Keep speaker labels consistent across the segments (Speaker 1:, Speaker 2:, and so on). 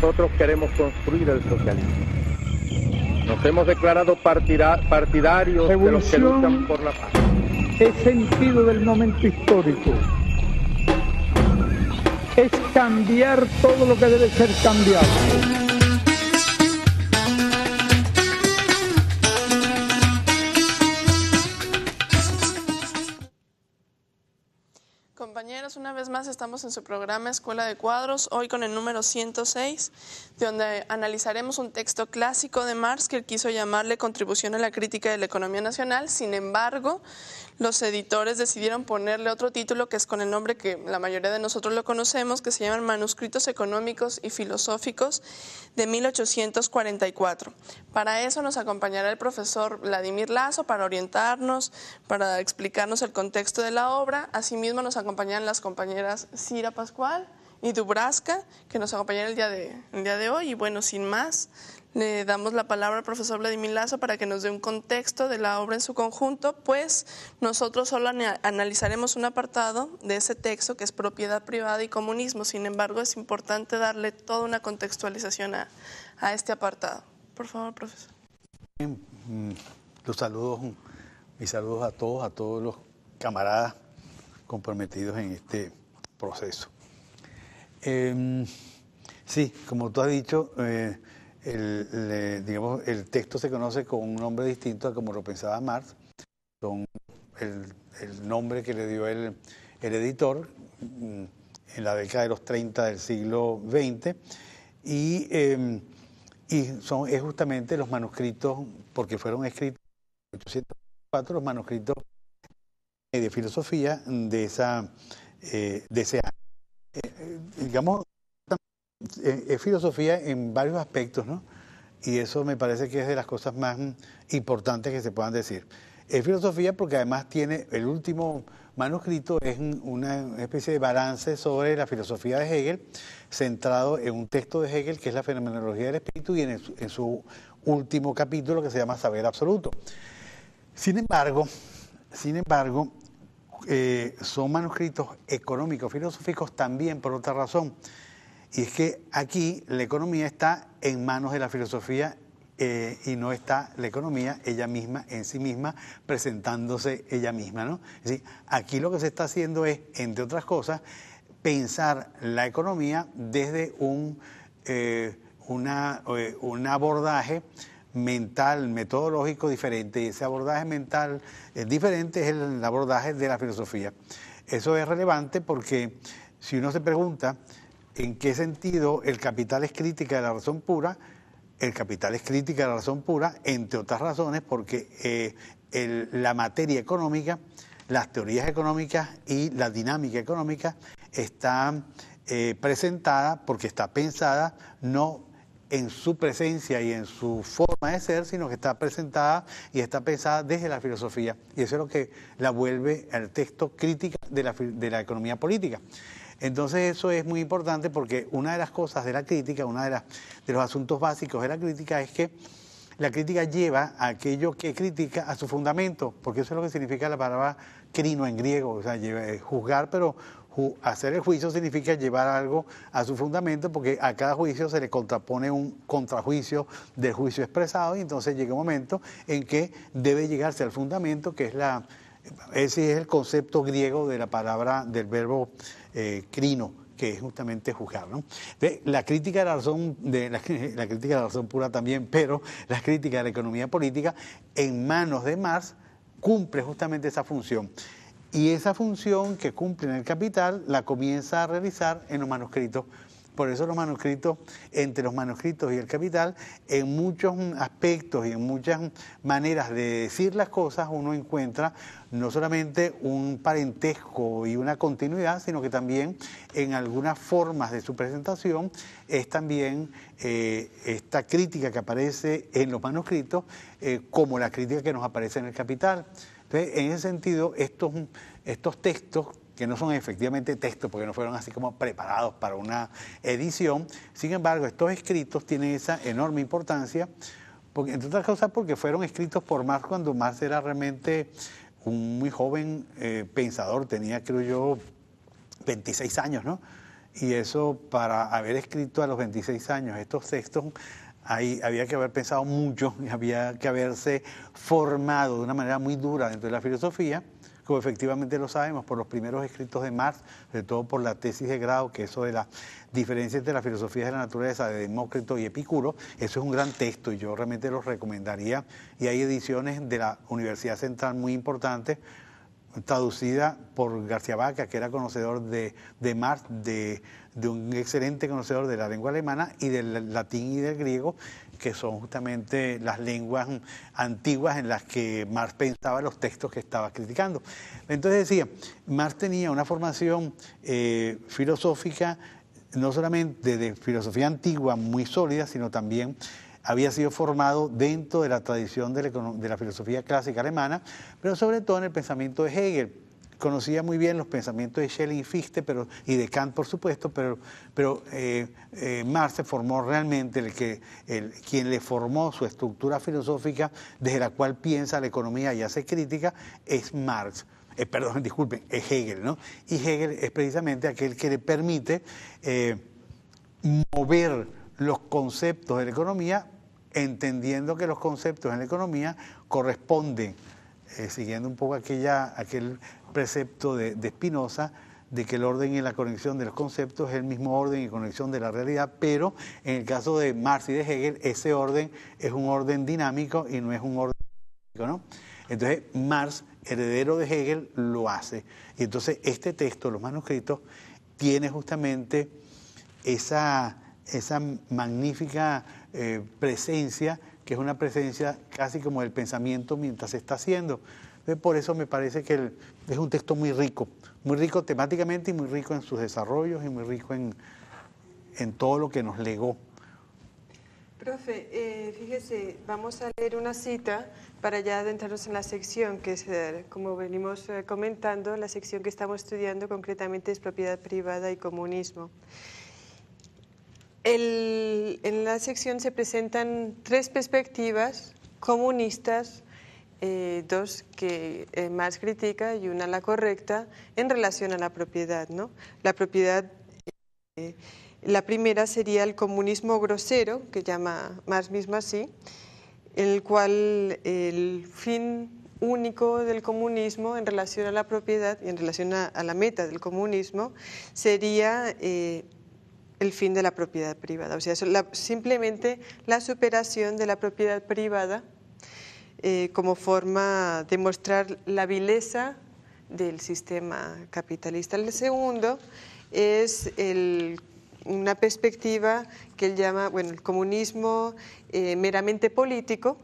Speaker 1: nosotros queremos construir el socialismo. Nos hemos declarado partidarios de los que luchan por la paz. Es sentido del momento histórico. Es cambiar todo lo que debe ser cambiado.
Speaker 2: una vez más estamos en su programa Escuela de Cuadros, hoy con el número 106, donde analizaremos un texto clásico de Marx que él quiso llamarle Contribución a la Crítica de la Economía Nacional. Sin embargo, los editores decidieron ponerle otro título que es con el nombre que la mayoría de nosotros lo conocemos, que se llaman Manuscritos Económicos y Filosóficos de 1844. Para eso nos acompañará el profesor Vladimir Lazo para orientarnos, para explicarnos el contexto de la obra. Asimismo nos acompañan las compañeras Cira Pascual y Dubraska, que nos acompañan el día de, el día de hoy. Y bueno, sin más, le damos la palabra al profesor Vladimir Lazo para que nos dé un contexto de la obra en su conjunto, pues nosotros solo analizaremos un apartado de ese texto que es propiedad privada y comunismo. Sin embargo, es importante darle toda una contextualización a, este apartado. Por favor, profesor.
Speaker 1: Mm, los saludos, mis saludos a todos, a todos los camaradas comprometidos en este proceso. Em, sí, como tú has dicho, eh, el, el texto se conoce con un nombre distinto a como lo pensaba Marx, con el, nombre que le dio el, editor mm, en la década de los 30 del siglo XX, em, y, son, es justamente los manuscritos, porque fueron escritos en 1804, los manuscritos de filosofía de, esa, eh, de ese año. Eh, eh, digamos, es filosofía en varios aspectos, ¿no? Y eso me parece que es de las cosas más importantes que se puedan decir. Es filosofía porque además tiene, el último manuscrito es una especie de balance sobre la filosofía de Hegel, centrado en un texto de Hegel que es la fenomenología del espíritu y en, su último capítulo que se llama Saber Absoluto. Sin embargo, sin embargo, eh, son manuscritos económicos, filosóficos también por otra razón. Y es que aquí la economía está en manos de la filosofía eh, y no está la economía ella misma en sí misma presentándose ella misma. ¿no? Es decir, aquí lo que se está haciendo es, entre otras cosas, pensar la economía desde un, eh, eh, un abordaje mental, metodológico diferente. Y ese abordaje mental diferente es el abordaje de la filosofía. Eso es relevante porque si uno se pregunta en qué sentido el capital es crítica de la razón pura. El capital es crítica de la razón pura, entre otras razones, porque eh, la materia económica, las teorías económicas y la dinámica económica están eh, presentadas, porque está pensada no en su presencia y en su forma de ser, sino que está presentada y está pensada desde la filosofía. Y eso es lo que la vuelve al texto crítica de la economía política. Entonces eso es muy importante porque una de las cosas de la crítica, uno de, los asuntos básicos de la crítica es que la crítica lleva aquello que critica a su fundamento, porque eso es lo que significa la palabra crino en griego, o sea, eh, juzgar, pero hacer el juicio significa llevar algo a su fundamento, porque a cada juicio se le contrapone un contrajuicio del juicio expresado, y entonces llega un momento en que debe llegarse al fundamento, que es la ese es el concepto griego de la palabra, del verbo eh, crino, que es justamente juzgar. la, crítica de la, razón, la, crítica de la razón pura también, pero la crítica de la economía política en manos de Marx cumple justamente esa función. Y esa función que cumple en el capital la comienza a realizar en los manuscritos por eso los manuscritos, entre los manuscritos y el capital, en muchos aspectos y en muchas maneras de decir las cosas, uno encuentra no solamente un parentesco y una continuidad, sino que también en algunas formas de su presentación es también eh, esta crítica que aparece en los manuscritos eh, como la crítica que nos aparece en el capital. Entonces, en ese sentido, estos textos que no son efectivamente textos porque no fueron así como preparados para una edición. Sin embargo, estos escritos tienen esa enorme importancia, porque, entre otras cosas porque fueron escritos por Marx cuando Marx era realmente un muy joven eh, pensador, tenía creo yo 26 años, ¿no? Y eso para haber escrito a los 26 años estos textos Ahí había que haber pensado mucho, había que haberse formado de una manera muy dura dentro de la filosofía como efectivamente lo sabemos por los primeros escritos de Marx, sobre todo por la tesis de grado, que eso de las diferencias entre las filosofías de la naturaleza de Demócrito y Epicuro, eso es un gran texto y yo realmente lo recomendaría. Y hay ediciones de la Universidad Central muy importantes traducida por García Vaca, que era conocedor de, de Marx, de, de, un excelente conocedor de la lengua alemana y del latín y del griego, que son justamente las lenguas antiguas en las que Marx pensaba los textos que estaba criticando. Entonces decía, Marx tenía una formación eh, filosófica, no solamente de filosofía antigua muy sólida, sino también había sido formado dentro de la tradición de la filosofía clásica alemana, pero sobre todo en el pensamiento de Hegel conocía muy bien los pensamientos de Schelling y Fichte pero, y de Kant, por supuesto, pero, pero eh, eh, Marx se formó realmente el que, el, quien le formó su estructura filosófica desde la cual piensa la economía y hace crítica es Marx. Eh, perdón, disculpen, es Hegel, ¿no? Y Hegel es precisamente aquel que le permite mover los conceptos de la economía, entendiendo que los conceptos en la economía corresponden siguiendo un poco aquella, aquel precepto de, Spinoza de que el orden y la conexión de los conceptos es el mismo orden y conexión de la realidad, pero en el caso de Marx y de Hegel, ese orden es un orden dinámico y no es un orden dinámico, Entonces, Marx, heredero de Hegel, lo hace. Y entonces, este texto, los manuscritos, tiene justamente esa, esa magnífica eh, presencia, que es una presencia casi como el pensamiento mientras se está haciendo. por eso me parece que el es un texto muy rico, muy rico temáticamente y muy rico en sus desarrollos y muy rico en, todo lo que nos legó.
Speaker 3: Profe, eh, fíjese, vamos a leer una cita para ya adentrarnos en la sección que es, eh, como venimos eh, comentando, la sección que estamos estudiando concretamente es propiedad privada y comunismo. en la sección se presentan tres perspectivas comunistas eh, dos que eh, más critica y una la correcta en relación a la propiedad. ¿no? La propiedad, eh, la primera sería el comunismo grosero, que llama más mismo así, el cual el fin único del comunismo en relación a la propiedad y en relación a, la meta del comunismo sería el fin de la propiedad privada, o sea, simplemente la superación de la propiedad privada eh, como forma de mostrar la vileza del sistema capitalista. El segundo es una perspectiva que él llama bueno, el comunismo eh, meramente político,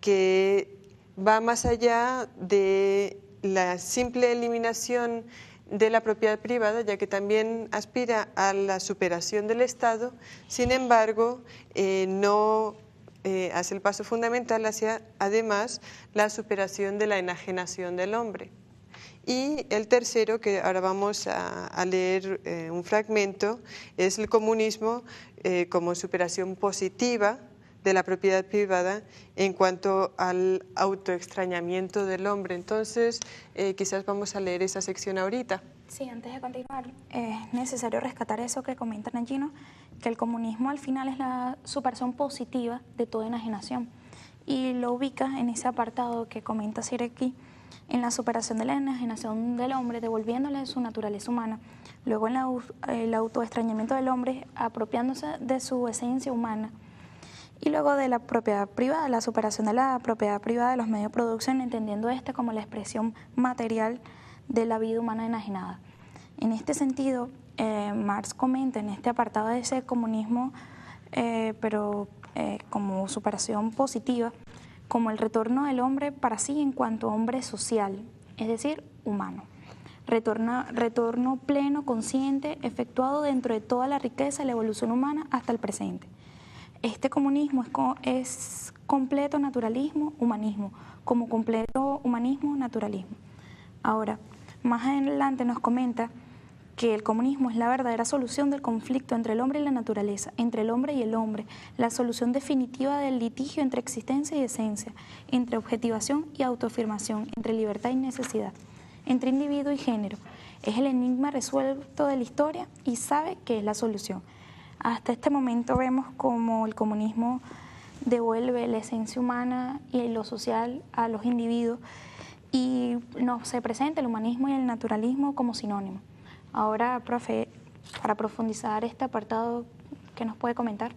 Speaker 3: que va más allá de la simple eliminación de la propiedad privada, ya que también aspira a la superación del Estado, sin embargo, eh, no eh, hace el paso fundamental hacia, además, la superación de la enajenación del hombre. Y el tercero, que ahora vamos a, leer eh, un fragmento, es el comunismo eh, como superación positiva de la propiedad privada en cuanto al autoextrañamiento del hombre. Entonces, quizás vamos a leer esa sección ahorita.
Speaker 4: Sí, antes de continuar, es necesario rescatar eso que comentan allí, ¿no? que el comunismo al final es la superación positiva de toda enajenación. Y lo ubica en ese apartado que comenta Sireki, en la superación de la enajenación del hombre, devolviéndole su naturaleza humana, luego en la, el autoextrañamiento del hombre, apropiándose de su esencia humana, y luego de la propiedad privada, la superación de la propiedad privada de los medios de producción, entendiendo esta como la expresión material de la vida humana enajenada. En este sentido, eh, Marx comenta en este apartado de ese comunismo, eh, pero eh, como superación positiva, como el retorno del hombre para sí en cuanto hombre social, es decir, humano. Retorno, pleno, consciente, efectuado dentro de toda la riqueza de la evolución humana hasta el presente. Este comunismo es, es completo naturalismo, humanismo, como completo humanismo, naturalismo. Ahora, más adelante nos comenta que el comunismo es la verdadera solución del conflicto entre el hombre y la naturaleza, entre el hombre y el hombre, la solución definitiva del litigio entre existencia y esencia, entre objetivación y autoafirmación, entre libertad y necesidad, entre individuo y género. Es el enigma resuelto de la historia y sabe que es la solución. Hasta este momento vemos como el comunismo devuelve la esencia humana y lo social a los individuos y nos se presenta el humanismo y el naturalismo como sinónimos. Ahora, profe, para profundizar este apartado, ¿qué nos puede comentar?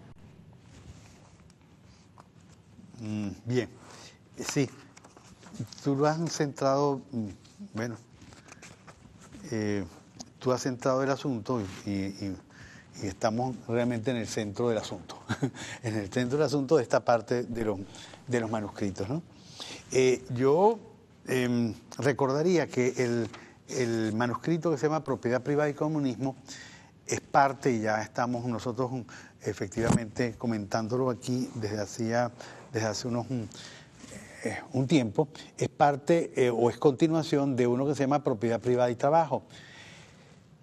Speaker 1: Mm, bien, sí, tú lo has centrado, mm, bueno, eh, tú has centrado el asunto y, estamos realmente en el centro del asunto, en el centro del asunto de esta parte de los, de los manuscritos. ¿no? Eh, yo em, recordaría que el, el manuscrito que se llama Propiedad Privada y Comunismo es parte, y ya estamos nosotros mm, efectivamente comentándolo aquí desde, hacía, desde hace unos mm, eh, un, tiempo, es parte eh, o es continuación de uno que se llama Propiedad Privada y Trabajo,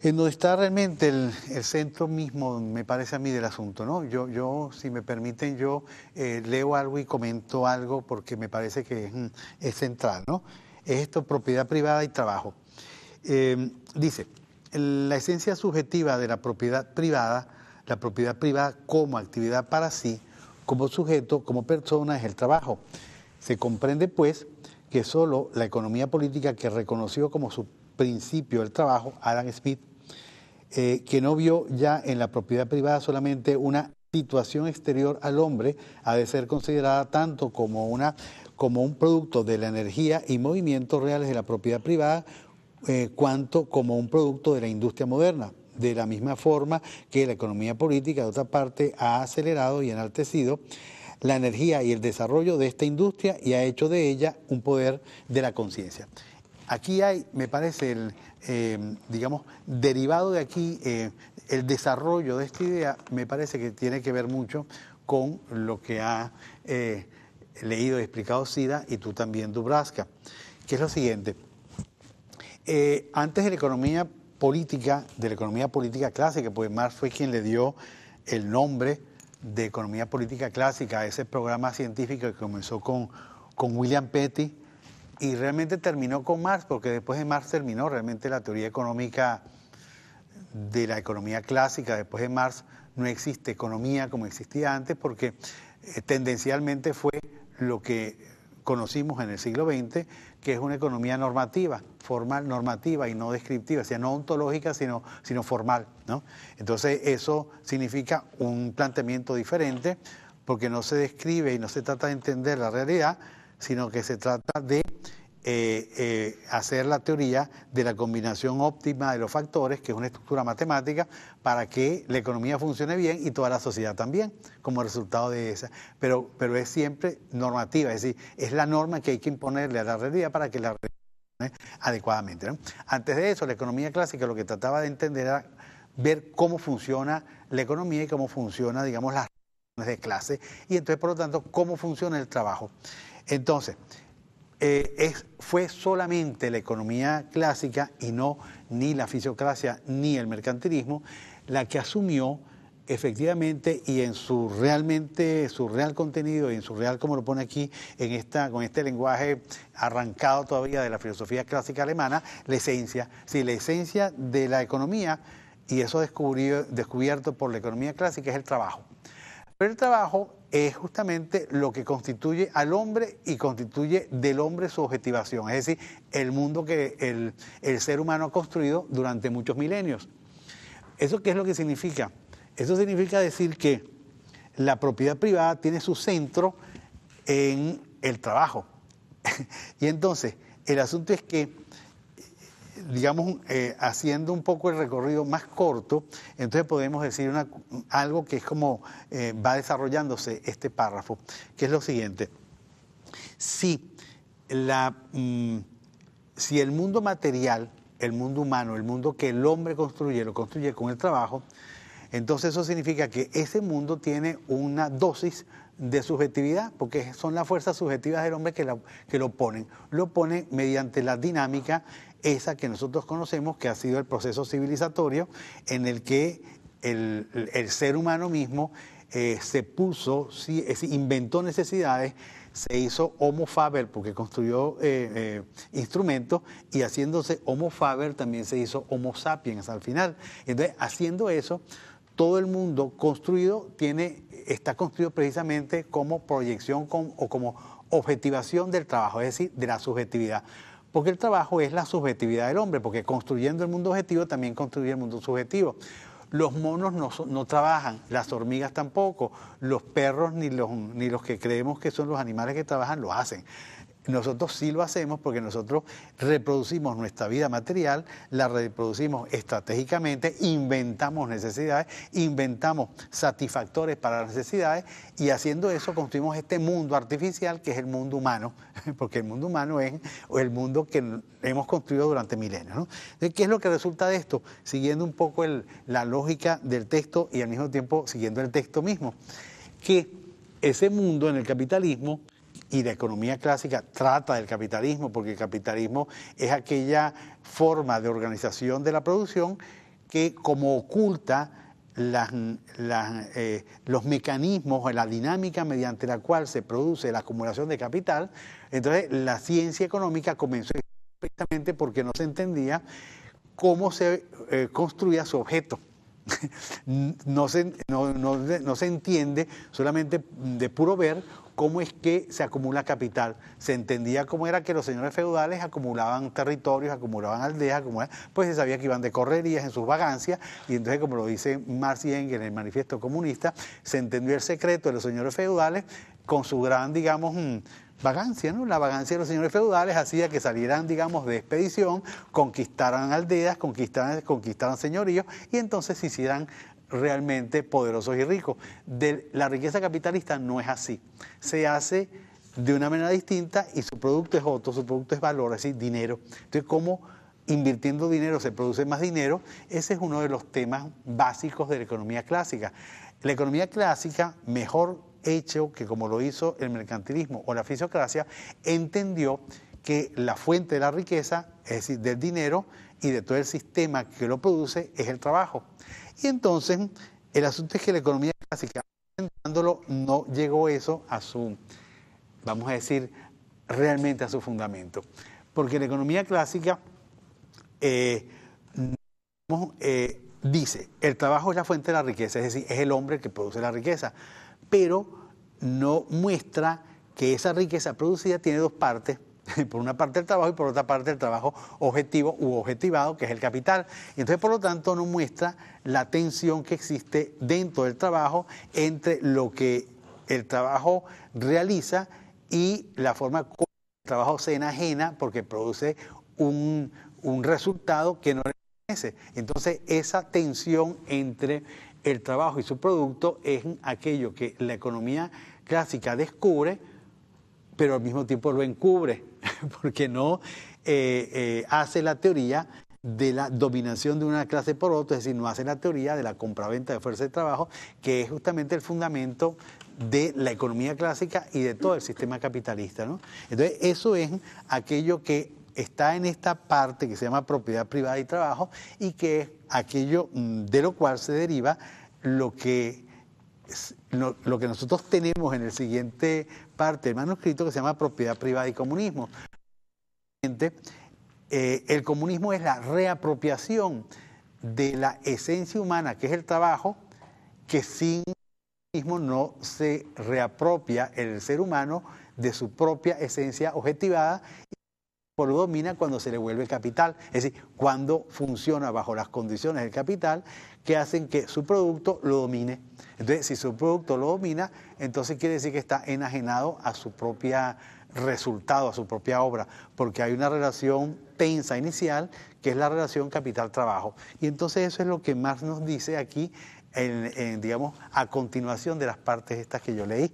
Speaker 1: en donde está realmente el, centro mismo, me parece a mí, del asunto. ¿no? Yo, yo si me permiten, yo eh, leo algo y comento algo porque me parece que es, mm, es central. ¿no? Es esto, propiedad privada y trabajo. Eh, dice, la esencia subjetiva de la propiedad privada, la propiedad privada como actividad para sí, como sujeto, como persona, es el trabajo. Se comprende, pues, que solo la economía política que reconoció como su principio el trabajo, Adam Smith, eh, que no vio ya en la propiedad privada solamente una situación exterior al hombre, ha de ser considerada tanto como, una, como un producto de la energía y movimientos reales de la propiedad privada eh, cuanto como un producto de la industria moderna. De la misma forma que la economía política, de otra parte, ha acelerado y enaltecido la energía y el desarrollo de esta industria y ha hecho de ella un poder de la conciencia. Aquí hay, me parece, el, eh, digamos, derivado de aquí, eh, el desarrollo de esta idea, me parece que tiene que ver mucho con lo que ha leído y explicado Sida y tú también, Dubraska, que es lo siguiente. Eh, antes de la economía política, de la economía política clásica, pues Marx fue quien le dio el nombre de economía política clásica a ese programa científico que comenzó con, con William Petty y realmente terminó con Marx, porque después de Marx terminó realmente la teoría económica de la economía clásica, después de Marx no existe economía como existía antes, porque eh, tendencialmente fue lo que conocimos en el siglo XX, que es una economía normativa, formal, normativa y no descriptiva, o sea, no ontológica, sino, sino formal. ¿no? Entonces, eso significa un planteamiento diferente, porque no se describe y no se trata de entender la realidad, sino que se trata de eh, eh, hacer la teoría de la combinación óptima de los factores, que es una estructura matemática, para que la economía funcione bien y toda la sociedad también, como resultado de esa. Pero, pero es siempre normativa, es decir, es la norma que hay que imponerle a la realidad para que la realidad adecuadamente. Antes de eso, la economía clásica lo que trataba de entender era ver cómo funciona la economía y cómo funciona, digamos, las relaciones de clase y entonces, por lo tanto, cómo funciona el trabajo. Entonces, eh, fue solamente la economía clásica y no ni la fisiocracia ni el mercantilismo la que asumió efectivamente y en su realmente su real contenido y en su real como lo pone aquí en esta con este lenguaje arrancado todavía de la filosofía clásica alemana la esencia sí la esencia de la economía y eso descubierto por la economía clásica es el trabajo pero el trabajo es justamente lo que constituye al hombre y constituye del hombre su objetivación, es decir, el mundo que el, ser humano ha construido durante muchos milenios. ¿Eso qué es lo que significa? Eso significa decir que la propiedad privada tiene su centro en el trabajo. y entonces, el asunto es que digamos, eh, haciendo un poco el recorrido más corto, entonces podemos decir algo que es como eh, va desarrollándose este párrafo, que es lo siguiente. Mm, si, el mundo material, el mundo humano, el mundo que el hombre construye, lo construye con el trabajo, entonces eso significa que ese mundo tiene una dosis de subjetividad, porque son las fuerzas subjetivas del hombre que, que lo ponen. Lo ponen mediante la dinámica esa que nosotros conocemos, que ha sido el proceso civilizatorio en el que el, ser humano mismo eh, se puso, eh, inventó necesidades, se hizo Homo Faber porque construyó eh, instrumentos y haciéndose Homo Faber también se hizo Homo Sapiens al final. Entonces, haciendo eso, todo el mundo construido tiene, está construido precisamente como proyección o como objetivación del trabajo, es decir, de la subjetividad porque el trabajo es la subjetividad del hombre, porque construyendo el mundo objetivo también construye el mundo subjetivo. Los monos no, trabajan, las hormigas tampoco, los perros ni los, ni los que creemos que son los animales que trabajan lo hacen. Nosotros sí lo hacemos porque nosotros reproducimos nuestra vida material, la reproducimos estratégicamente, inventamos necesidades, inventamos satisfactores para las necesidades y haciendo eso construimos este mundo artificial que es el mundo humano, porque el mundo humano es el mundo que hemos construido durante milenios. ¿Qué es lo que resulta de esto? Siguiendo un poco la lógica del texto y al mismo tiempo siguiendo el texto mismo, que ese mundo en el capitalismo y la economía clásica trata del capitalismo, porque el capitalismo es aquella forma de organización de la producción que como oculta eh, los mecanismos, la dinámica mediante la cual se produce la acumulación de capital, entonces la ciencia económica comenzó precisamente porque no se entendía cómo se eh, construía su objeto. No no se, entiende solamente de puro ver cómo es que se acumula capital. Se entendía cómo era que los señores feudales acumulaban territorios, acumulaban aldeas, pues se sabía que iban de correrías en sus vagancias, y entonces, como lo dice Marx y en el manifiesto comunista, se entendió el secreto de los señores feudales con su gran, digamos, mm, vagancia, ¿no? La vagancia de los señores feudales hacía que salieran, digamos, de expedición, conquistaran aldeas, conquistaran, conquistaran señoríos y entonces hicieran realmente poderosos y ricos. De la riqueza capitalista no es así. Se hace de una manera distinta y su producto es otro, su producto es valor, es decir, dinero. Entonces, ¿cómo invirtiendo dinero se produce más dinero? Ese es uno de los temas básicos de la economía clásica. La economía clásica, mejor hecho que como lo hizo el mercantilismo o la fisiocracia, entendió que la fuente de la riqueza, es decir, del dinero y de todo el sistema que lo produce, es el trabajo. Y entonces, el asunto es que la economía clásica, no llegó eso a su, vamos a decir, realmente a su fundamento. Porque la economía clásica eh, eh, dice, el trabajo es la fuente de la riqueza, es decir, es el hombre que produce la riqueza, pero no muestra que esa riqueza producida tiene dos partes, por una parte el trabajo y por otra parte el trabajo objetivo u objetivado, que es el capital. entonces, por lo tanto, nos muestra la tensión que existe dentro del trabajo entre lo que el trabajo realiza y la forma como el trabajo se enajena porque produce un, un resultado que no le pertenece. Entonces, esa tensión entre el trabajo y su producto es aquello que la economía clásica descubre, pero al mismo tiempo lo encubre porque no eh, eh, hace la teoría de la dominación de una clase por otra, es decir, no hace la teoría de la compraventa de fuerza de trabajo, que es justamente el fundamento de la economía clásica y de todo el sistema capitalista. Entonces, eso es aquello que está en esta parte que se llama propiedad privada y trabajo y que es aquello mm, de lo cual se deriva lo que, lo que nosotros tenemos en el siguiente parte del manuscrito que se llama propiedad privada y comunismo, eh, el comunismo es la reapropiación de la esencia humana, que es el trabajo, que sin comunismo no se reapropia el ser humano de su propia esencia objetivada y lo domina cuando se le vuelve capital, es decir, cuando funciona bajo las condiciones del capital que hacen que su producto lo domine. Entonces, si su producto lo domina, entonces quiere decir que está enajenado a su propia resultado a su propia obra, porque hay una relación tensa inicial que es la relación capital-trabajo. Y entonces eso es lo que más nos dice aquí, en, digamos, a continuación de las partes estas que yo leí.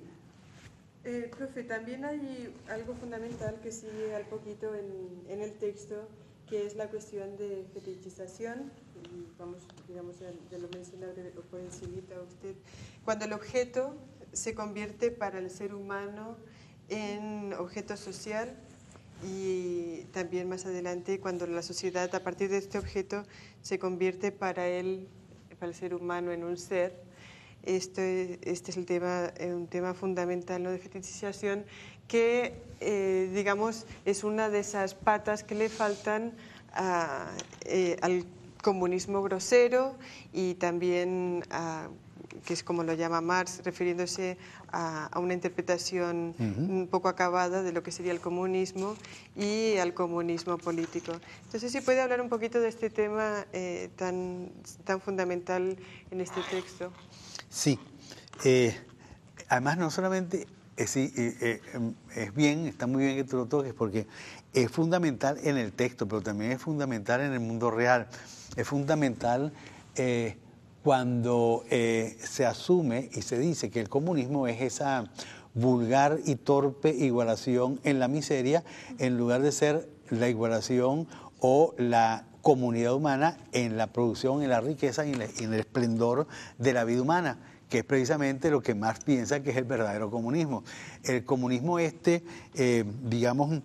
Speaker 3: Eh, profe, también hay algo fundamental que sigue al poquito en, el texto, que es la cuestión de fetichización, y vamos, digamos, ya, lo puede usted, cuando el objeto se convierte para el ser humano en objeto social y también más adelante cuando la sociedad a partir de este objeto se convierte para él, para el ser humano, en un ser. Este, este es el tema, eh, un tema fundamental lo de fetichización que, eh, digamos, es una de esas patas que le faltan eh, al comunismo grosero y también a que es como lo llama Marx, refiriéndose a, una interpretación un poco acabada de lo que sería el comunismo y al comunismo político. Entonces, si puede hablar un poquito de este tema eh, tan, tan fundamental en este texto.
Speaker 1: Sí. Eh, además, no solamente eh, sí, es bien, está muy bien que tú lo toques porque es fundamental en el texto, pero también es fundamental en el mundo real. Es fundamental cuando eh, se asume y se dice que el comunismo es esa vulgar y torpe igualación en la miseria en lugar de ser la igualación o la comunidad humana en la producción, en la riqueza y en el, esplendor de la vida humana que es precisamente lo que Marx piensa que es el verdadero comunismo. El comunismo este, eh, digamos,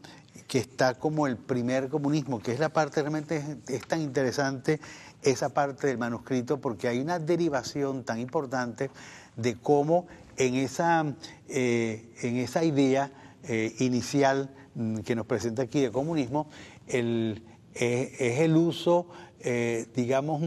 Speaker 1: que está como el primer comunismo, que es la parte realmente es tan interesante esa parte del manuscrito porque hay una derivación tan importante de cómo en esa, eh, en esa idea eh, inicial mm, que nos presenta aquí de comunismo es, el uso, eh, digamos,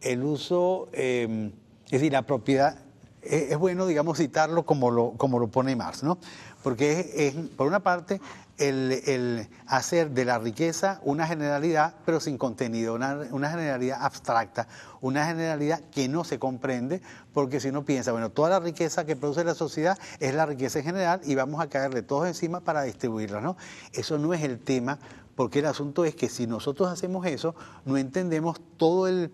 Speaker 1: el uso, em, es decir, la propiedad, es, bueno, digamos, citarlo como lo, como lo pone Marx, ¿no? porque es, por una parte, el, hacer de la riqueza una generalidad, pero sin contenido, una, generalidad abstracta, una generalidad que no se comprende, porque si uno piensa, bueno, toda la riqueza que produce la sociedad es la riqueza en general y vamos a caerle todos encima para distribuirla, ¿no? Eso no es el tema, porque el asunto es que si nosotros hacemos eso, no entendemos todo el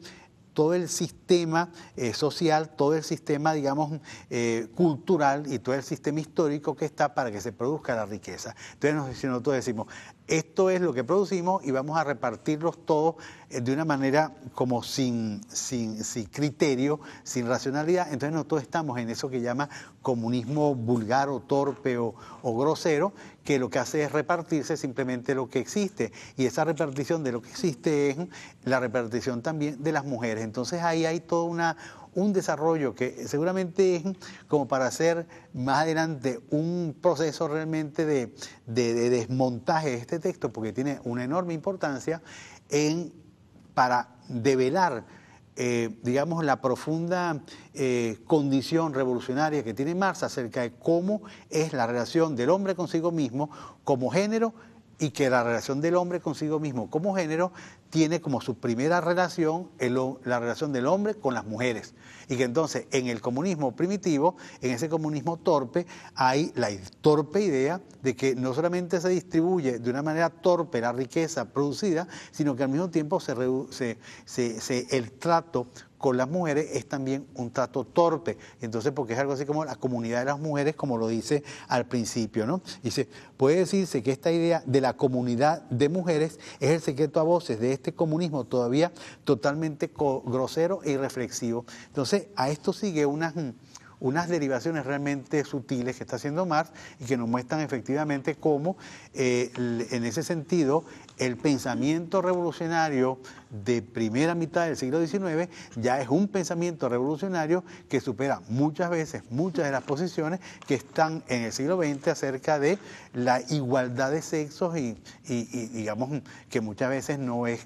Speaker 1: todo el sistema eh, social, todo el sistema, digamos, eh, cultural y todo el sistema histórico que está para que se produzca la riqueza. Entonces nosotros decimos, esto es lo que producimos y vamos a repartirlos todos eh, de una manera como sin, sin, sin criterio, sin racionalidad. Entonces nosotros estamos en eso que llama comunismo vulgar o torpe o, o grosero, que lo que hace es repartirse simplemente lo que existe. Y esa repartición de lo que existe es la repartición también de las mujeres. Entonces ahí hay toda una un desarrollo que seguramente es como para hacer más adelante un proceso realmente de, desmontaje de este texto, porque tiene una enorme importancia en, para develar eh, digamos, la profunda eh, condición revolucionaria que tiene Marx acerca de cómo es la relación del hombre consigo mismo como género y que la relación del hombre consigo mismo como género tiene como su primera relación la relación del hombre con las mujeres. Y que entonces en el comunismo primitivo, en ese comunismo torpe, hay la torpe idea de que no solamente se distribuye de una manera torpe la riqueza producida, sino que al mismo tiempo se, se, el trato con las mujeres es también un trato torpe. Entonces, porque es algo así como la comunidad de las mujeres, como lo dice al principio, ¿no? Dice, puede decirse que esta idea de la comunidad de mujeres es el secreto a voces de este comunismo todavía totalmente grosero e irreflexivo. Entonces, a esto sigue unas mm, unas derivaciones realmente sutiles que está haciendo Marx y que nos muestran efectivamente cómo, eh, en ese sentido, el pensamiento revolucionario de primera mitad del siglo XIX ya es un pensamiento revolucionario que supera muchas veces muchas de las posiciones que están en el siglo XX acerca de la igualdad de sexos y, y digamos que muchas veces no, es,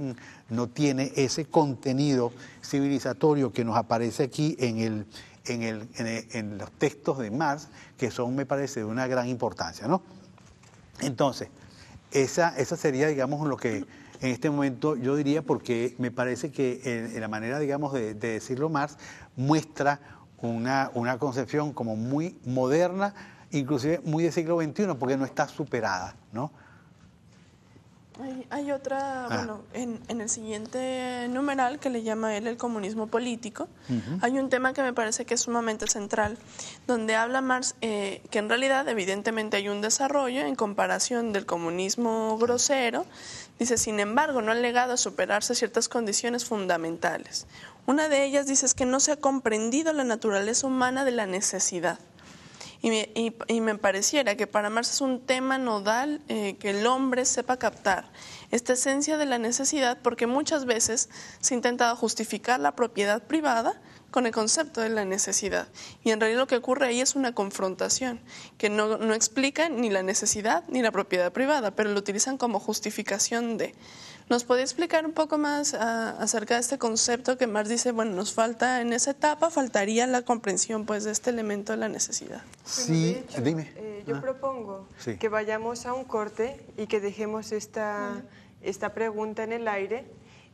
Speaker 1: no tiene ese contenido civilizatorio que nos aparece aquí en el, en, los textos de Marx, que son, me parece, de una gran importancia. ¿no? Entonces, esa, sería, digamos, lo que en este momento yo diría, porque me parece que eh, la manera, digamos, de, decirlo Marx, muestra una, una concepción como muy moderna, inclusive muy del siglo XXI, porque no está superada, ¿no?
Speaker 2: Hay, otra, ah. bueno, en, el siguiente numeral que le llama él el comunismo político, hay un tema que me parece que es sumamente central, donde habla Marx eh, que en realidad evidentemente hay un desarrollo en comparación del comunismo grosero, dice, sin embargo, no ha llegado a superarse ciertas condiciones fundamentales. Una de ellas dice es que no se ha comprendido la naturaleza humana de la necesidad. Y me, me pareciera que para Marx es un tema nodal eh, que el hombre sepa captar esta esencia de la necesidad porque muchas veces se ha intentado justificar la propiedad privada con el concepto de la necesidad. Y en realidad lo que ocurre ahí es una confrontación que no, no explica ni la necesidad ni la propiedad privada, pero lo utilizan como justificación de... ¿Nos puede explicar un poco más ah, acerca de este concepto que Marx dice, bueno, nos falta en esa etapa, faltaría la comprensión
Speaker 3: pues de este elemento de la necesidad?
Speaker 1: Sí, dime. Eh, yo ah.
Speaker 3: propongo que vayamos a un corte y que dejemos esta, esta pregunta en el aire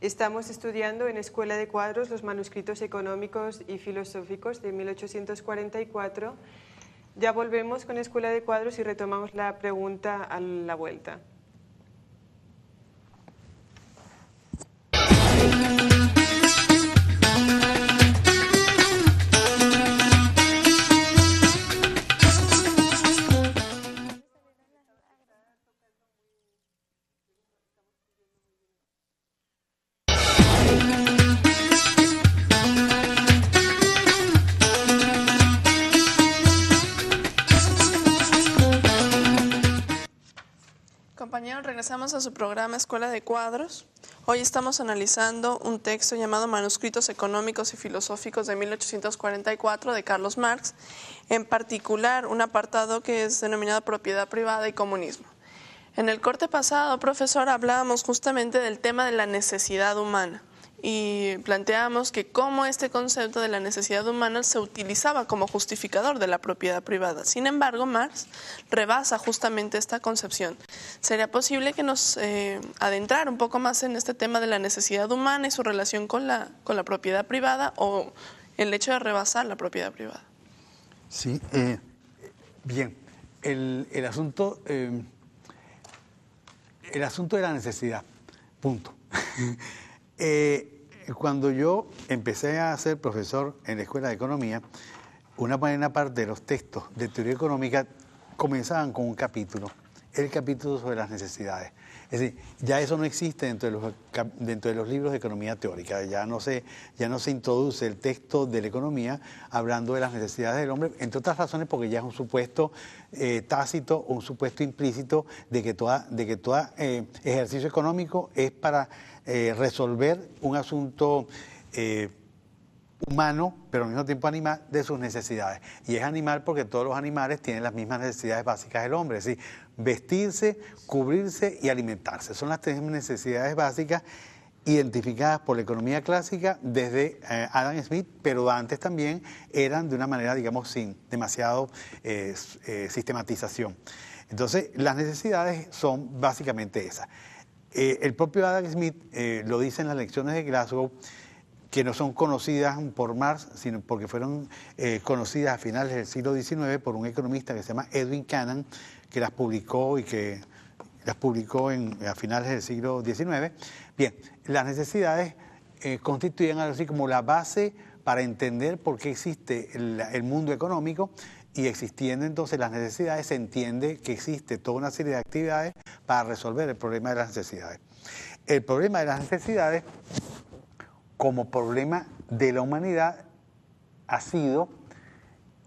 Speaker 3: Estamos estudiando en Escuela de Cuadros los manuscritos económicos y filosóficos de 1844. Ya volvemos con Escuela de Cuadros y retomamos la pregunta a la vuelta.
Speaker 2: regresamos a su programa Escuela de Cuadros. Hoy estamos analizando un texto llamado Manuscritos Económicos y Filosóficos de 1844 de Carlos Marx, en particular un apartado que es denominado Propiedad Privada y Comunismo. En el corte pasado, profesor, hablábamos justamente del tema de la necesidad humana y planteamos que cómo este concepto de la necesidad humana se utilizaba como justificador de la propiedad privada. Sin embargo, Marx rebasa justamente esta concepción. Sería posible que nos eh, adentrar un poco más en este tema de la necesidad humana y su relación con la, propiedad privada o el hecho de rebasar la propiedad
Speaker 1: privada. Sí, eh, bien. El, asunto, eh, el asunto de la necesidad, punto. Eh, cuando yo empecé a ser profesor en la Escuela de Economía, una buena parte de los textos de teoría económica comenzaban con un capítulo, el capítulo sobre las necesidades. Es decir, ya eso no existe dentro de los, libros de economía teórica, ya no, se, ya no se introduce el texto de la economía hablando de las necesidades del hombre, entre otras razones porque ya es un supuesto eh, tácito un supuesto implícito de que todo eh, ejercicio económico es para eh, resolver un asunto humano, pero al mismo tiempo animal, de sus necesidades. Y es animal porque todos los animales tienen las mismas necesidades básicas del hombre, es decir, vestirse, cubrirse y alimentarse. Son las tres necesidades básicas identificadas por la economía clásica desde eh, Adam Smith, pero antes también eran de una manera, digamos, sin demasiado eh, eh, sistematización. Entonces, las necesidades son básicamente esas. el propio Adam Smith lo dice en las lecciones de Glasgow, que no son conocidas por Marx, sino porque fueron eh, conocidas a finales del siglo XIX por un economista que se llama Edwin Cannon, que las publicó y que las publicó en, a finales del siglo XIX. Bien, las necesidades eh, constituyen algo así como la base para entender por qué existe el mundo económico y existiendo entonces las necesidades se entiende que existe toda una serie de actividades para resolver el problema de las necesidades. El problema de las necesidades como problema de la humanidad ha sido,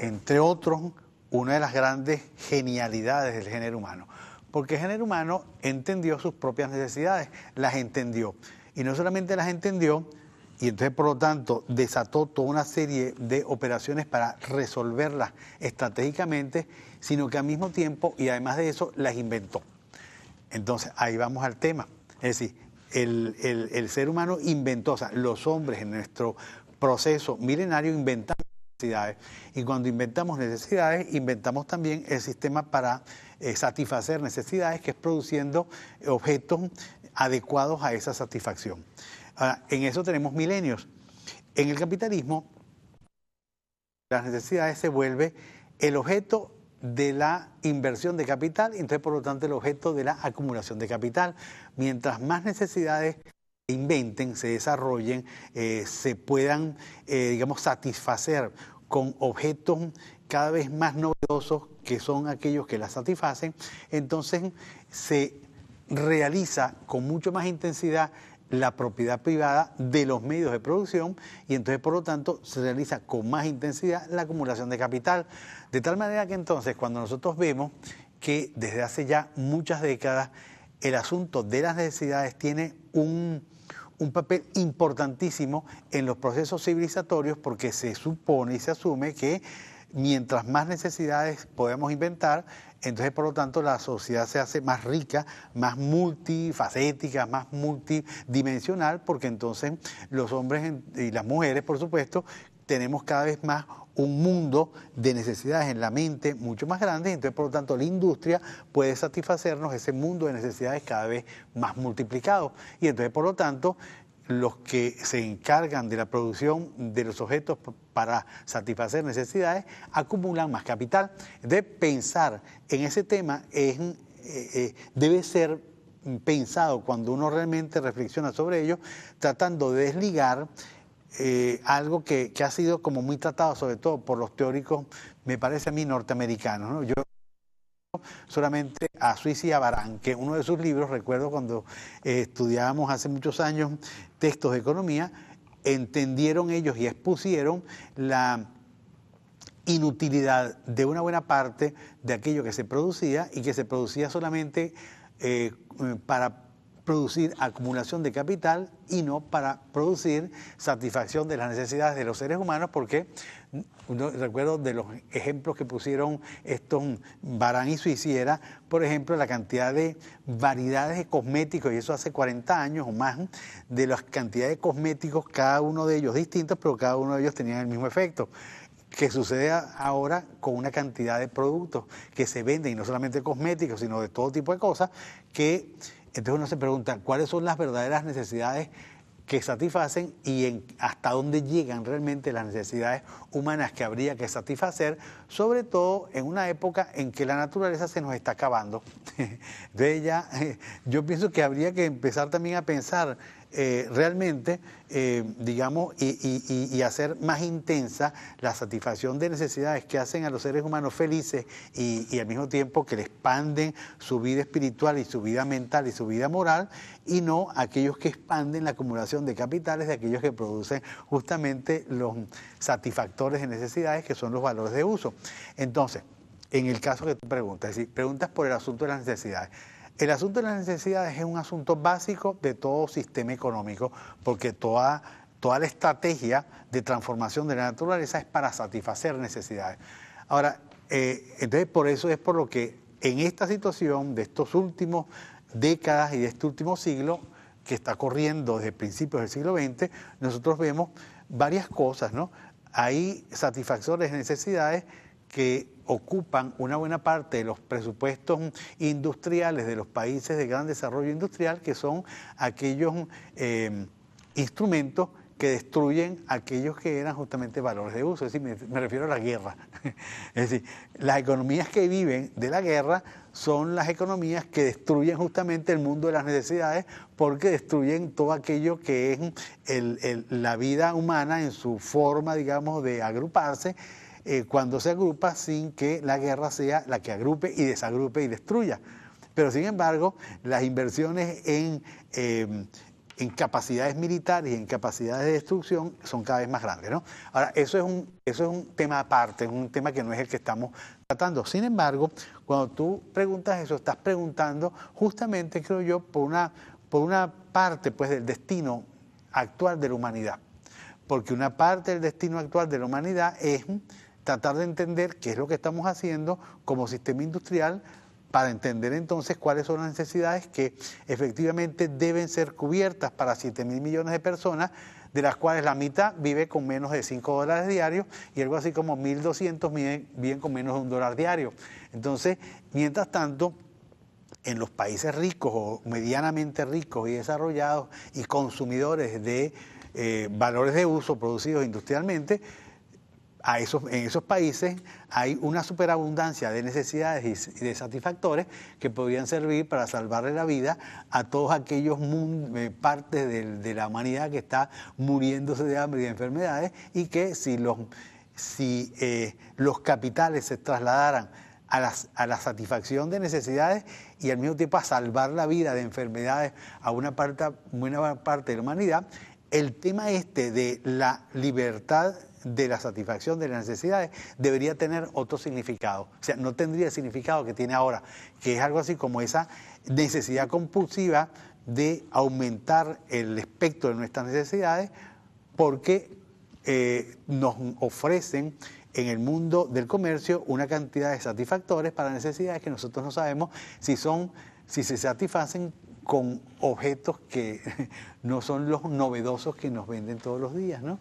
Speaker 1: entre otros, una de las grandes genialidades del género humano. Porque el género humano entendió sus propias necesidades, las entendió. Y no solamente las entendió, y entonces por lo tanto desató toda una serie de operaciones para resolverlas estratégicamente, sino que al mismo tiempo, y además de eso, las inventó. Entonces ahí vamos al tema. Es decir, el, ser humano inventó, o sea, los hombres en nuestro proceso milenario inventamos necesidades. Y cuando inventamos necesidades, inventamos también el sistema para eh, satisfacer necesidades, que es produciendo objetos adecuados a esa satisfacción. Ahora, en eso tenemos milenios. En el capitalismo, las necesidades se vuelve el objeto de la inversión de capital y entonces por lo tanto el objeto de la acumulación de capital. Mientras más necesidades se inventen, se desarrollen, eh, se puedan, eh, digamos, satisfacer con objetos cada vez más novedosos que son aquellos que las satisfacen, entonces se realiza con mucho más intensidad la propiedad privada de los medios de producción y entonces por lo tanto se realiza con más intensidad la acumulación de capital. De tal manera que entonces cuando nosotros vemos que desde hace ya muchas décadas el asunto de las necesidades tiene un, papel importantísimo en los procesos civilizatorios porque se supone y se asume que mientras más necesidades podemos inventar, entonces, por lo tanto, la sociedad se hace más rica, más multifacética, más multidimensional, porque entonces los hombres y las mujeres, por supuesto, tenemos cada vez más un mundo de necesidades en la mente mucho más grande, entonces por lo tanto la industria puede satisfacernos ese mundo de necesidades cada vez más multiplicado. Y entonces por lo tanto los que se encargan de la producción de los objetos para satisfacer necesidades acumulan más capital. De pensar en ese tema es, eh, eh, debe ser pensado cuando uno realmente reflexiona sobre ello, tratando de desligar eh, algo que, que, ha sido como muy tratado, sobre todo por los teóricos, me parece a mí, norteamericanos. ¿no? Yo solamente a Suiza y a Barán, que uno de sus libros, recuerdo cuando eh, estudiábamos hace muchos años textos de economía, entendieron ellos y expusieron la inutilidad de una buena parte de aquello que se producía y que se producía solamente eh, para producir acumulación de capital y no para producir satisfacción de las necesidades de los seres humanos, porque recuerdo de los ejemplos que pusieron estos Barán y Suiciera, por ejemplo, la cantidad de variedades de cosméticos, y eso hace 40 años o más, de las cantidades de cosméticos, cada uno de ellos distintos, pero cada uno de ellos tenía el mismo efecto que sucede ahora con una cantidad de productos que se venden, y no solamente cosméticos, sino de todo tipo de cosas, que entonces uno se pregunta, ¿cuáles son las verdaderas necesidades que satisfacen y hasta dónde llegan realmente las necesidades humanas que habría que satisfacer, sobre todo en una época en que la naturaleza se nos está acabando. De ella, eh, yo pienso que habría que empezar también a pensar eh, realmente, eh, digamos, y, hacer más intensa la satisfacción de necesidades que hacen a los seres humanos felices y, al mismo tiempo que le expanden su vida espiritual y su vida mental y su vida moral, y no aquellos que expanden la acumulación de capitales de aquellos que producen justamente los satisfactores de necesidades que son los valores de uso. Entonces, en el caso que tú preguntas, es decir, preguntas por el asunto de las necesidades. El asunto de las necesidades es un asunto básico de todo sistema económico, porque toda, toda la estrategia de transformación de la naturaleza es para satisfacer necesidades. Ahora, eh, entonces por eso es por lo que en esta situación de estos últimos décadas y de este último siglo, que está corriendo desde principios del siglo XX, nosotros vemos varias cosas, ¿no? Hay satisfactores de necesidades que ocupan una buena parte de los presupuestos industriales de los países de gran desarrollo industrial, que son aquellos em, instrumentos que destruyen aquellos que eran justamente valores de uso, es decir, me, refiero a la guerra. Es decir, las economías que viven de la guerra son las economías que destruyen justamente el mundo de las necesidades porque destruyen todo aquello que es la vida humana en su forma, digamos, de agruparse eh, cuando se agrupa sin que la guerra sea la que agrupe y desagrupe y destruya. Pero sin embargo, las inversiones en, em, en capacidades militares y en capacidades de destrucción son cada vez más grandes. Ahora, eso es, un, eso es un tema aparte, es un tema que no es el que estamos tratando. Sin embargo, cuando tú preguntas eso, estás preguntando justamente, creo yo, por una, por una parte pues, del destino actual de la humanidad. Porque una parte del destino actual de la humanidad es tratar de entender qué es lo que estamos haciendo como sistema industrial para entender entonces cuáles son las necesidades que efectivamente deben ser cubiertas para 7 mil millones de personas, de las cuales la mitad vive con menos de 5 dólares diarios y algo así como 1.200 viven con menos de un dólar diario. Entonces, mientras tanto, en los países ricos o medianamente ricos y desarrollados y consumidores de eh, valores de uso producidos industrialmente, en esos países hay una superabundancia de necesidades y de satisfactores que podrían servir para salvarle la vida a todos aquellos eh, partes de, la humanidad que está muriéndose de hambre y de enfermedades y que si los, si, eh, los capitales se trasladaran a, a la satisfacción de necesidades y al mismo tiempo a salvar la vida de enfermedades a una parte, parte de la humanidad, el tema este de la libertad de la satisfacción de las necesidades debería tener otro significado. O sea, no tendría el significado que tiene ahora, que es algo así como esa necesidad compulsiva de aumentar el espectro de nuestras necesidades porque eh, nos ofrecen en el mundo del comercio una cantidad de satisfactores para necesidades que nosotros no sabemos si son, si se satisfacen con objetos que no son los novedosos que nos venden todos los días, ¿no?